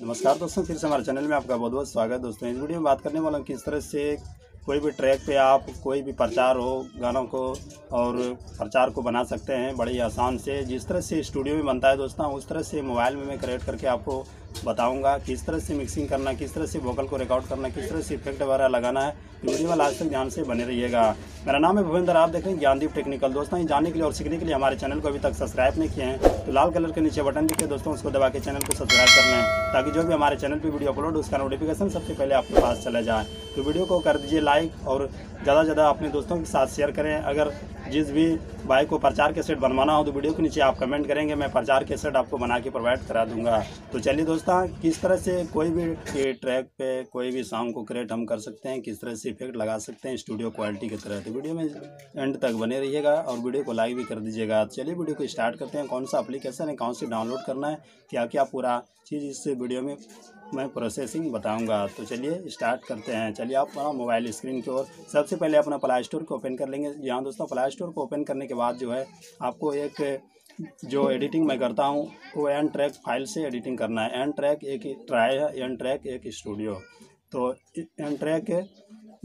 नमस्कार दोस्तों फिर से हमारे चैनल में आपका बहुत बहुत स्वागत है दोस्तों इस वीडियो में बात करने वाला हूँ किस तरह से कोई भी ट्रैक पे आप कोई भी प्रचार हो गानों को और प्रचार को बना सकते हैं बड़ी आसान से जिस तरह से स्टूडियो में बनता है दोस्तों उस तरह से मोबाइल में मैं क्रिएट करके आपको बताऊंगा किस तरह से मिक्सिंग करना किस तरह से वोकल को रिकॉर्ड करना किस तरह से इफेक्ट वगैरह लगाना है तो वीडियो वाला आज तक ध्यान से बने रहिएगा मेरा नाम है भूपेंद्र आप देख रहे हैं ज्ञानदीप टेक्निकल दोस्तों ये जानने के लिए और सीखने के लिए हमारे चैनल को अभी तक सब्सक्राइब नहीं किए हैं तो लाल कलर के नीचे बटन दिखे दोस्तों उसको दबा के चैनल को सब्सक्राइब कर लें ताकि जो भी हमारे चैनल पर वीडियो अपलोड उसका नोटिफिकेशन सबसे पहले आपके पास चला जाए तो वीडियो को कर दीजिए लाइक और ज़्यादा से ज़्यादा अपने दोस्तों के साथ शेयर करें अगर जिस भी बाइक को प्रचार के सेट बनवाना हो तो वीडियो के नीचे आप कमेंट करेंगे मैं प्रचार के सेट आपको बना के प्रोवाइड करा दूंगा तो चलिए दोस्तों किस तरह से कोई भी ट्रैक पे कोई भी सॉन्ग को क्रिएट हम कर सकते हैं किस तरह से इफेक्ट लगा सकते हैं स्टूडियो क्वालिटी के तरह तो वीडियो में एंड तक बने रहिएगा और वीडियो को लाइक भी कर दीजिएगा चलिए वीडियो को स्टार्ट करते हैं कौन सा अप्लीकेशन है कौन सी डाउनलोड करना है क्या क्या पूरा चीज़ इस वीडियो में मैं प्रोसेसिंग बताऊंगा तो चलिए स्टार्ट करते हैं चलिए आप अपना मोबाइल स्क्रीन की ओर सबसे पहले अपना प्ले स्टोर को ओपन कर लेंगे यहाँ दोस्तों प्ले स्टोर को ओपन करने के बाद जो है आपको एक जो एडिटिंग मैं करता हूँ वो एंड ट्रैक फाइल से एडिटिंग करना है एंड ट्रैक एक ट्राई है एन ट्रैक एक स्टूडियो तो N Track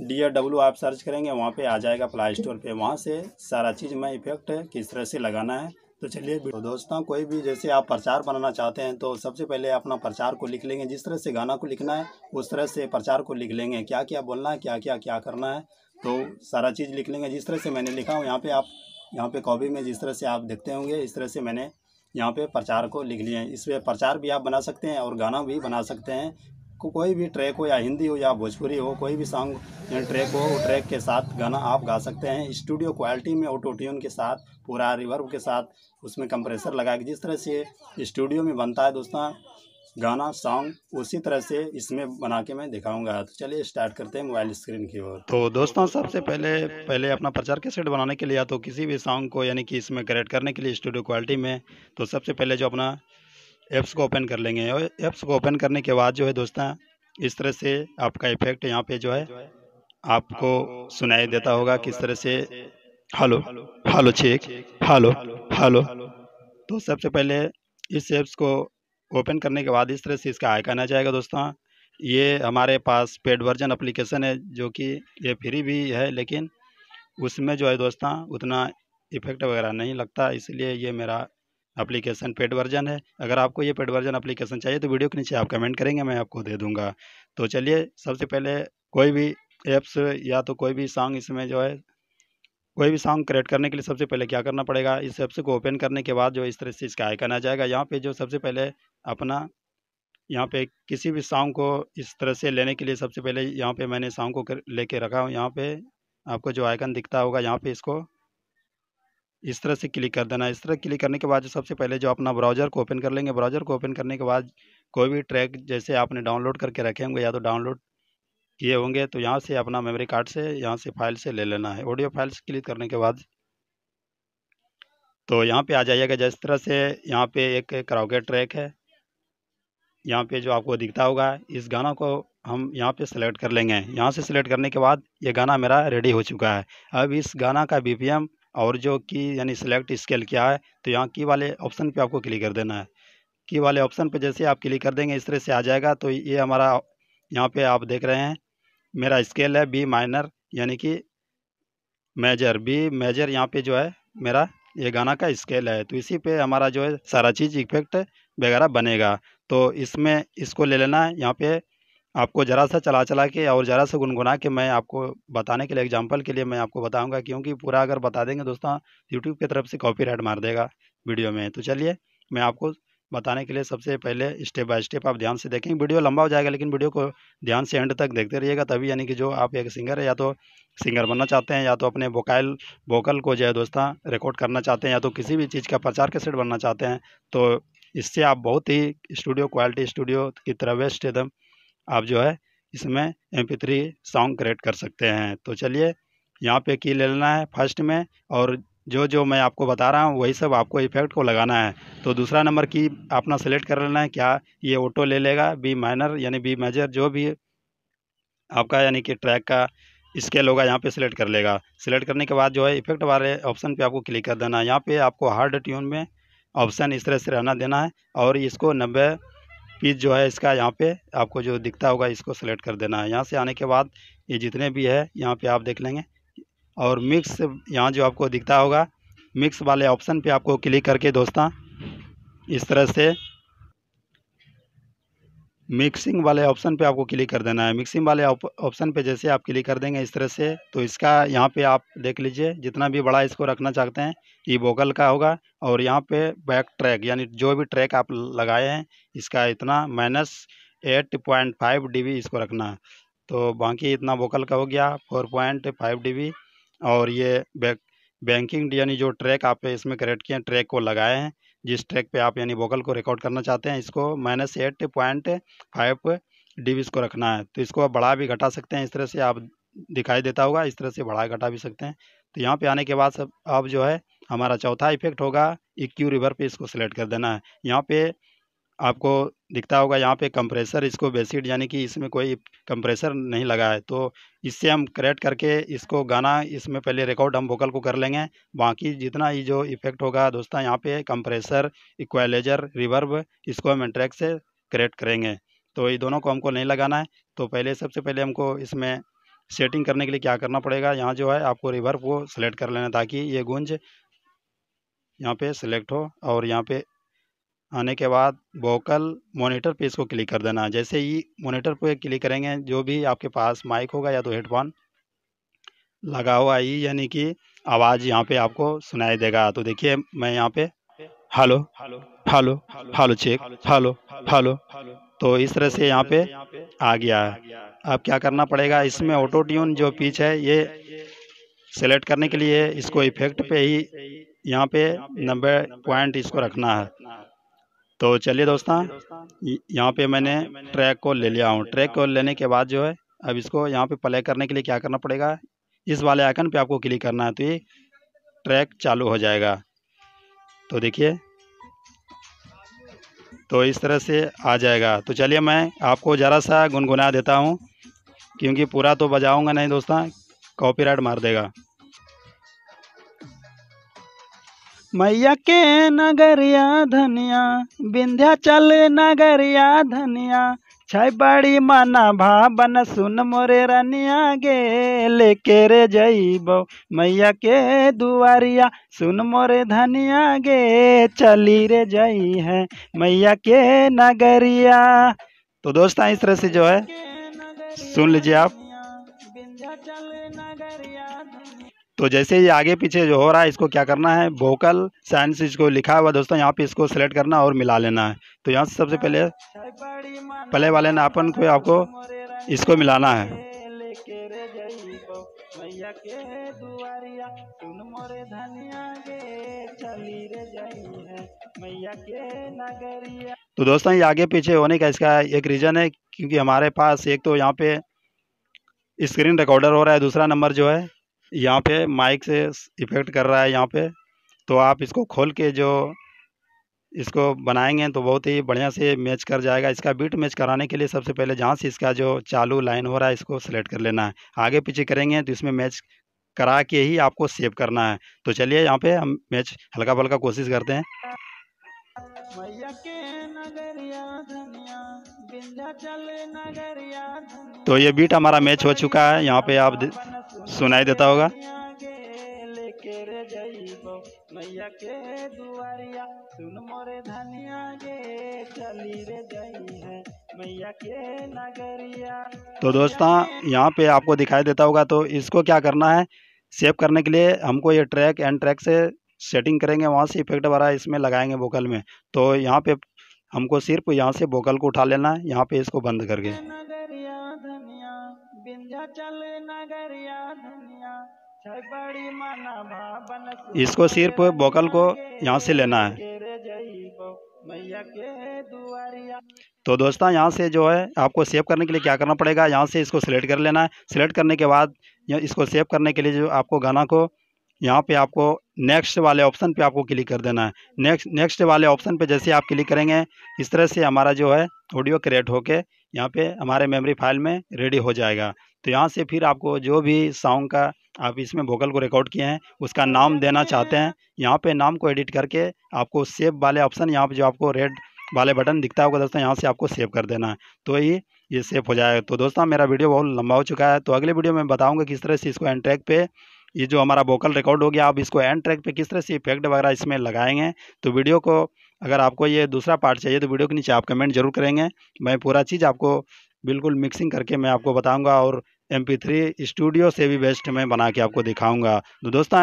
D A W आप सर्च करेंगे वहाँ पे आ जाएगा प्ले स्टोर पर वहाँ से सारा चीज़ में इफेक्ट किस तरह से लगाना है तो चलिए तो दोस्तों कोई भी जैसे आप प्रचार बनाना चाहते हैं तो सबसे पहले अपना प्रचार को लिख लेंगे जिस तरह से गाना को लिखना है उस तरह से प्रचार को लिख लेंगे क्या क्या बोलना है क्या क्या क्या करना है तो सारा चीज़ लिख लेंगे जिस तरह से मैंने लिखा हूँ यहाँ पे आप यहाँ पे कॉपी में जिस तरह से आप देखते होंगे इस तरह से मैंने यहाँ पे प्रचार को लिख लिए इस पर प्रचार भी आप बना सकते हैं और गाना भी बना सकते हैं को कोई भी ट्रैक हो या हिंदी हो या भोजपुरी हो कोई भी सॉन्ग ट्रैक हो ट्रैक के साथ गाना आप गा सकते हैं स्टूडियो क्वालिटी में ऑटो ट्यून के साथ पूरा रिवर्व के साथ उसमें कंप्रेसर लगा के जिस तरह से स्टूडियो में बनता है दोस्तों गाना सॉन्ग उसी तरह से इसमें बना के मैं दिखाऊंगा तो चलिए स्टार्ट करते हैं मोबाइल स्क्रीन की ओर तो दोस्तों सबसे पहले पहले अपना प्रचार के सेट बनाने के लिए या तो किसी भी सॉन्ग को यानी कि इसमें करेक्ट करने के लिए स्टूडियो क्वालिटी में तो सबसे पहले जो अपना ऐप्स को ओपन कर लेंगे और ऐप्स को ओपन करने के बाद जो है दोस्तों इस तरह से आपका इफेक्ट यहाँ पे जो है आपको सुनाई देता होगा किस तरह से hello hello check hello hello तो सबसे पहले इस ऐप्स को ओपन करने के बाद इस तरह से इसका आय आ जाएगा दोस्तों ये हमारे पास पेड वर्जन अप्लीकेशन है जो कि ये फ्री भी है लेकिन उसमें जो है दोस्तों उतना इफेक्ट वगैरह नहीं लगता इसलिए ये मेरा एप्लीकेशन पेड वर्जन है अगर आपको ये पेड वर्जन एप्लीकेशन चाहिए तो वीडियो के नीचे आप कमेंट करेंगे मैं आपको दे दूंगा तो चलिए सबसे पहले कोई भी ऐप्स या तो कोई भी सॉन्ग इसमें जो है कोई भी सॉन्ग क्रिएट करने के लिए सबसे पहले क्या करना पड़ेगा इस एप्स को ओपन करने के बाद जो इस तरह से इसका आइकन आ जाएगा यहाँ पे जो सबसे पहले अपना यहाँ पे किसी भी सॉन्ग को इस तरह से लेने के लिए सबसे पहले यहाँ पे मैंने सॉन्ग को लेके रखा हूँ यहाँ पे आपको जो आइकन दिखता होगा यहाँ पे इसको इस तरह से क्लिक कर देना इस तरह क्लिक करने के बाद सबसे पहले जो अपना ब्राउज़र को ओपन कर लेंगे ब्राउज़र को ओपन करने के बाद कोई भी ट्रैक जैसे आपने डाउनलोड करके रखे होंगे या तो डाउनलोड किए होंगे तो यहाँ से अपना मेमोरी कार्ड से यहाँ से फाइल से ले लेना है ऑडियो फाइल्स क्लिक करने के बाद तो यहाँ पे आ जाइएगा जिस तरह से यहाँ पे एक कराओके ट्रैक है यहाँ पे जो आपको दिखता होगा इस गाना को हम यहाँ पे सेलेक्ट कर लेंगे यहाँ से सेलेक्ट करने के बाद ये गाना मेरा रेडी हो चुका है अब इस गाना का बीपीएम और जो की यानी सिलेक्ट स्केल क्या है तो यहाँ की वाले ऑप्शन पर आपको क्लिक कर देना है की वाले ऑप्शन पर जैसे आप क्लिक कर देंगे इस तरह से आ जाएगा तो ये हमारा यहाँ पे आप देख रहे हैं मेरा स्केल है बी माइनर यानी कि मेजर बी मेजर यहाँ पे जो है मेरा ये गाना का स्केल है तो इसी पे हमारा जो है सारा चीज़ इफेक्ट वगैरह बनेगा तो इसमें इसको ले लेना है यहाँ पे आपको ज़रा सा चला चला के और ज़रा सा गुनगुना के मैं आपको बताने के लिए एग्जांपल के लिए मैं आपको बताऊंगा क्योंकि पूरा अगर बता देंगे दोस्तों यूट्यूब की तरफ से कॉपीराइट मार देगा वीडियो में तो चलिए मैं आपको बताने के लिए सबसे पहले स्टेप बाय स्टेप आप ध्यान से देखेंगे वीडियो लंबा हो जाएगा लेकिन वीडियो को ध्यान से एंड तक देखते रहिएगा तभी यानी कि जो आप एक सिंगर है या तो सिंगर बनना चाहते हैं या तो अपने वोकाइल वोकल को जो है दोस्तों रिकॉर्ड करना चाहते हैं या तो किसी भी चीज़ का प्रचार कैसेट बनना चाहते हैं तो इससे आप बहुत ही स्टूडियो क्वालिटी स्टूडियो की तरह बेस्ट एकदम आप जो है इसमें M P three song create कर सकते हैं तो चलिए यहाँ पे की ले लेना है फर्स्ट में और जो जो मैं आपको बता रहा हूँ वही सब आपको इफेक्ट को लगाना है तो दूसरा नंबर की अपना सेलेक्ट कर लेना है क्या ये ऑटो ले लेगा बी माइनर यानी बी मेजर जो भी आपका यानी कि ट्रैक का स्केल होगा यहाँ पे सिलेक्ट कर लेगा सिलेक्ट करने के बाद जो है इफेक्ट वाले ऑप्शन पे आपको क्लिक कर देना है यहाँ पे आपको हार्ड ट्यून में ऑप्शन इस तरह से रहना देना है और इसको नब्बे पीस जो है इसका यहाँ पे आपको जो दिखता होगा इसको सेलेक्ट कर देना है यहाँ से आने के बाद ये जितने भी है यहाँ पे आप देख लेंगे और मिक्स यहाँ जो आपको दिखता होगा मिक्स वाले ऑप्शन पे आपको क्लिक करके दोस्तों इस तरह से मिक्सिंग वाले ऑप्शन पे आपको क्लिक कर देना है मिक्सिंग वाले ऑप्शन पे जैसे आप क्लिक कर देंगे इस तरह से तो इसका यहाँ पे आप देख लीजिए जितना भी बड़ा इसको रखना चाहते हैं ये वोकल का होगा और यहाँ पे बैक ट्रैक यानी जो भी ट्रैक आप लगाए हैं इसका इतना minus eight point five D B इसको रखना है तो बाकी इतना वोकल का हो गया four point five D B और ये बैक बैंकिंग यानी जो ट्रैक आप इसमें क्रिएट किए हैं ट्रैक को लगाए हैं जिस ट्रैक पे आप यानी वोकल को रिकॉर्ड करना चाहते हैं इसको minus eight point five D इसको रखना है तो इसको आप बढ़ा भी घटा सकते हैं इस तरह से आप दिखाई देता होगा इस तरह से बढ़ा घटा भी सकते हैं तो यहाँ पे आने के बाद सब आप जो है हमारा चौथा इफेक्ट होगा इक्यू e रिवर पे इसको सिलेक्ट कर देना है यहाँ पे आपको दिखता होगा यहाँ पे कंप्रेसर इसको बेसिड यानी कि इसमें कोई कंप्रेसर नहीं लगा है तो इससे हम क्रेट करके इसको गाना इसमें पहले रिकॉर्ड हम वोकल को कर लेंगे बाकी जितना ये जो इफेक्ट होगा दोस्तों यहाँ पे कंप्रेसर इक्वालेजर रिवर्ब इसको हम इंट्रैक से क्रेट करेंगे तो ये दोनों को हमको नहीं लगाना है तो पहले सबसे पहले हमको इसमें सेटिंग करने के लिए क्या करना पड़ेगा यहाँ जो है आपको रिवर्ब को सिलेक्ट कर लेना ताकि ये गूंज यहाँ पे सिलेक्ट हो और यहाँ पे आने के बाद वोकल मोनीटर पे इसको क्लिक कर देना जैसे ही मोनीटर पे क्लिक करेंगे जो भी आपके पास माइक होगा या तो हेडफोन लगा हुआ ही यानी कि आवाज़ यहाँ पे आपको सुनाई देगा तो देखिए मैं यहाँ पे hello hello hello check hello hello तो इस तरह से यहाँ पे आ गया है अब क्या करना पड़ेगा इसमें ऑटो ट्यून जो पीच है ये सेलेक्ट करने के लिए इसको इफेक्ट पे ही यहाँ पे नब्बे पॉइंट इसको रखना है तो चलिए दोस्तों यहाँ पे मैंने ट्रैक को ले लिया हूँ ट्रैक को लेने के बाद जो है अब इसको यहाँ पे प्ले करने के लिए क्या करना पड़ेगा इस वाले आइकन पे आपको क्लिक करना है तो ये ट्रैक चालू हो जाएगा तो देखिए तो इस तरह से आ जाएगा तो चलिए मैं आपको ज़रा सा गुनगुना देता हूँ क्योंकि पूरा तो बजाऊँगा नहीं दोस्तों कॉपी मार देगा मैया के नगरिया धनिया चल नगरिया धनिया छाय बड़ी मना भावन सुन मोरे रनिया गे लेके रे जइबो मैया के दुआरिया सुन मोरे धनिया गे चली रे जई है मैया के नगरिया तो दोस्त हाँ, इस तरह से जो है सुन लीजिए आप तो जैसे ये आगे पीछे जो हो रहा है इसको क्या करना है वोकल साइंस इसको लिखा हुआ दोस्तों यहाँ पे इसको सेलेक्ट करना और मिला लेना है तो यहाँ से सबसे पहले पहले वाले ने अपन को आपको इसको मिलाना है तो दोस्तों ये आगे पीछे होने का इसका एक रीज़न है क्योंकि हमारे पास एक तो यहाँ पे स्क्रीन रिकॉर्डर हो रहा है दूसरा नंबर जो है यहाँ पे माइक से इफेक्ट कर रहा है यहाँ पे तो आप इसको खोल के जो इसको बनाएंगे तो बहुत ही बढ़िया से मैच कर जाएगा इसका बीट मैच कराने के लिए सबसे पहले जहाँ से इसका जो चालू लाइन हो रहा है इसको सेलेक्ट कर लेना है आगे पीछे करेंगे तो इसमें मैच करा के ही आपको सेव करना है तो चलिए यहाँ पे हम मैच हल्का फल्का कोशिश करते हैं तो ये बीट हमारा मैच हो चुका है यहाँ पे आप सुनाई देता होगा तो, तो दोस्तों यहाँ पे आपको दिखाई देता होगा तो इसको क्या करना है सेव करने के लिए हमको ये ट्रैक एंड ट्रैक से सेटिंग करेंगे वहाँ से इफेक्ट वाला इसमें लगाएंगे वोकल में तो यहाँ पे हमको सिर्फ यहाँ से वोकल को उठा लेना है यहाँ पे इसको बंद करके इसको सिर्फ बोकल को यहाँ से लेना है तो दोस्तों यहाँ से जो है आपको सेव करने के लिए क्या करना पड़ेगा यहाँ से इसको सिलेक्ट कर लेना है सिलेक्ट करने के बाद इसको सेव करने के लिए जो आपको गाना को यहाँ पे आपको नेक्स्ट वाले ऑप्शन पे आपको क्लिक कर देना है नेक्स्ट नेक्स्ट वाले ऑप्शन पे जैसे आप क्लिक करेंगे इस तरह से हमारा जो है ऑडियो क्रिएट होके यहाँ पे हमारे मेमोरी फाइल में रेडी हो जाएगा तो यहाँ से फिर आपको जो भी सॉन्ग का आप इसमें वोकल को रिकॉर्ड किए हैं उसका नाम देना चाहते हैं यहाँ पे नाम को एडिट करके आपको सेव वाले ऑप्शन यहाँ पे जो आपको रेड वाले बटन दिखता होगा दोस्तों यहाँ से आपको सेव कर देना है तो ये ये सेव हो जाएगा तो दोस्तों मेरा वीडियो बहुत लंबा हो चुका है तो अगले वीडियो में बताऊँगा किस तरह से इसको एंट्रैक पे ये जो हमारा वोकल रिकॉर्ड हो गया आप इसको एंड ट्रैक पे किस तरह से इफेक्ट वगैरह इसमें लगाएंगे तो वीडियो को अगर आपको ये दूसरा पार्ट चाहिए तो वीडियो के नीचे आप कमेंट जरूर करेंगे मैं पूरा चीज़ आपको बिल्कुल मिक्सिंग करके मैं आपको बताऊँगा और एम स्टूडियो से भी बेस्ट मैं बना के आपको दिखाऊँगा तो दोस्तों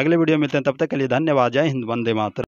अगले वीडियो मिलते हैं तब तक के लिए धन्यवाद जय हिंद वंदे मातर